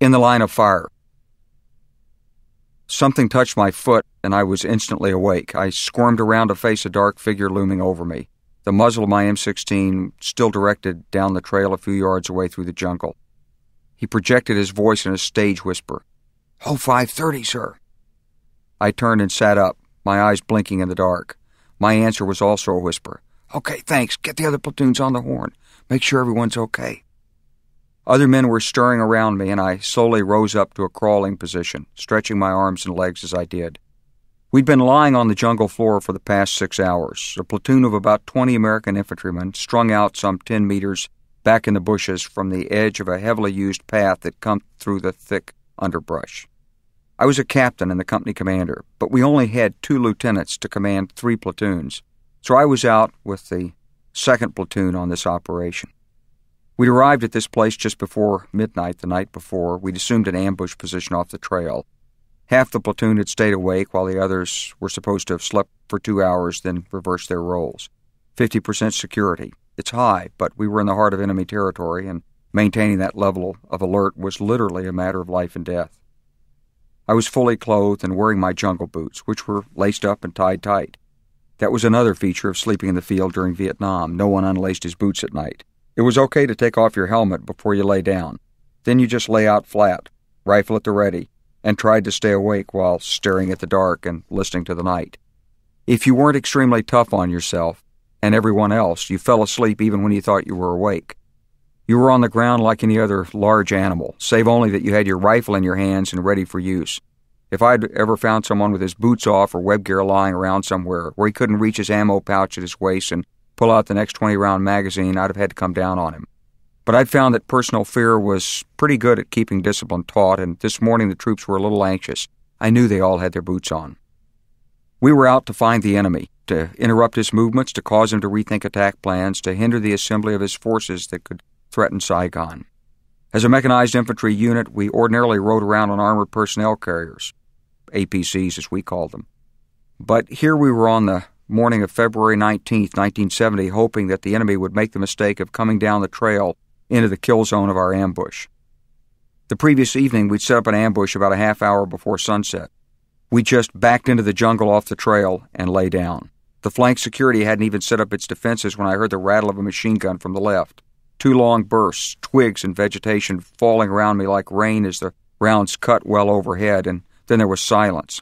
in the line of fire. Something touched my foot, and I was instantly awake. I squirmed around to face a dark figure looming over me, the muzzle of my M16 still directed down the trail a few yards away through the jungle. He projected his voice in a stage whisper. Oh, 530, sir. I turned and sat up, my eyes blinking in the dark. My answer was also a whisper. Okay, thanks. Get the other platoons on the horn. Make sure everyone's okay. Other men were stirring around me, and I slowly rose up to a crawling position, stretching my arms and legs as I did. We'd been lying on the jungle floor for the past six hours, a platoon of about 20 American infantrymen strung out some 10 meters back in the bushes from the edge of a heavily used path that come through the thick underbrush. I was a captain and the company commander, but we only had two lieutenants to command three platoons, so I was out with the second platoon on this operation. We'd arrived at this place just before midnight the night before. We'd assumed an ambush position off the trail. Half the platoon had stayed awake while the others were supposed to have slept for two hours, then reversed their roles. 50% security. It's high, but we were in the heart of enemy territory, and maintaining that level of alert was literally a matter of life and death. I was fully clothed and wearing my jungle boots, which were laced up and tied tight. That was another feature of sleeping in the field during Vietnam. No one unlaced his boots at night. It was okay to take off your helmet before you lay down. Then you just lay out flat, rifle at the ready, and tried to stay awake while staring at the dark and listening to the night. If you weren't extremely tough on yourself and everyone else, you fell asleep even when you thought you were awake. You were on the ground like any other large animal, save only that you had your rifle in your hands and ready for use. If I'd ever found someone with his boots off or web gear lying around somewhere where he couldn't reach his ammo pouch at his waist and pull out the next 20 round magazine, I'd have had to come down on him. But I'd found that personal fear was pretty good at keeping discipline taut, and this morning the troops were a little anxious. I knew they all had their boots on. We were out to find the enemy, to interrupt his movements, to cause him to rethink attack plans, to hinder the assembly of his forces that could threaten Saigon. As a mechanized infantry unit, we ordinarily rode around on armored personnel carriers, APCs as we called them. But here we were on the morning of February 19, 1970, hoping that the enemy would make the mistake of coming down the trail into the kill zone of our ambush. The previous evening, we'd set up an ambush about a half hour before sunset. We just backed into the jungle off the trail and lay down. The flank security hadn't even set up its defenses when I heard the rattle of a machine gun from the left. Two long bursts, twigs and vegetation falling around me like rain as the rounds cut well overhead, and then there was silence.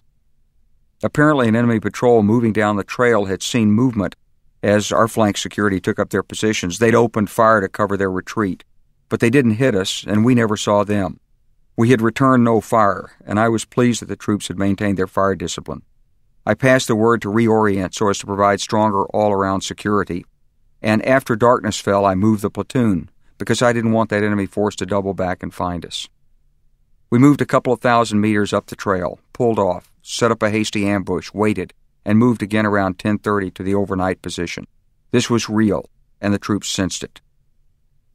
Apparently, an enemy patrol moving down the trail had seen movement as our flank security took up their positions. They'd opened fire to cover their retreat, but they didn't hit us, and we never saw them. We had returned no fire, and I was pleased that the troops had maintained their fire discipline. I passed the word to reorient so as to provide stronger all around security, and after darkness fell, I moved the platoon because I didn't want that enemy force to double back and find us. We moved a couple of thousand meters up the trail, pulled off, set up a hasty ambush, waited, and moved again around 10:30 to the overnight position. This was real, and the troops sensed it.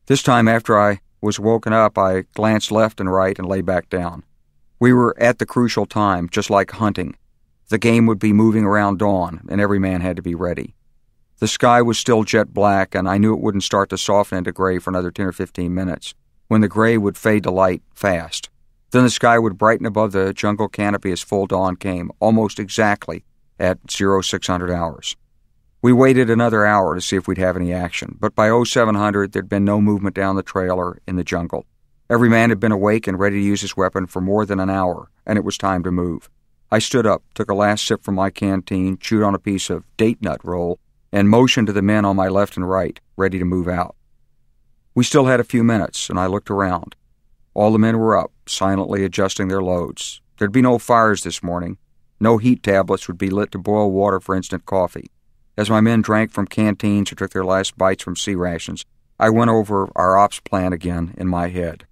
This time after I was woken up, I glanced left and right and lay back down. We were at the crucial time, just like hunting. The game would be moving around dawn, and every man had to be ready. The sky was still jet black, and I knew it wouldn't start to soften into gray for another 10 or 15 minutes, when the gray would fade to light fast. Then the sky would brighten above the jungle canopy as full dawn came, almost exactly at 0600 hours. We waited another hour to see if we'd have any action, but by 0700 there'd been no movement down the trail or in the jungle. Every man had been awake and ready to use his weapon for more than an hour, and it was time to move. I stood up, took a last sip from my canteen, chewed on a piece of date nut roll, and motioned to the men on my left and right, ready to move out. We still had a few minutes, and I looked around. All the men were up, silently adjusting their loads. There'd be no fires this morning. No heat tablets would be lit to boil water for instant coffee. As my men drank from canteens or took their last bites from sea rations, I went over our ops plan again in my head.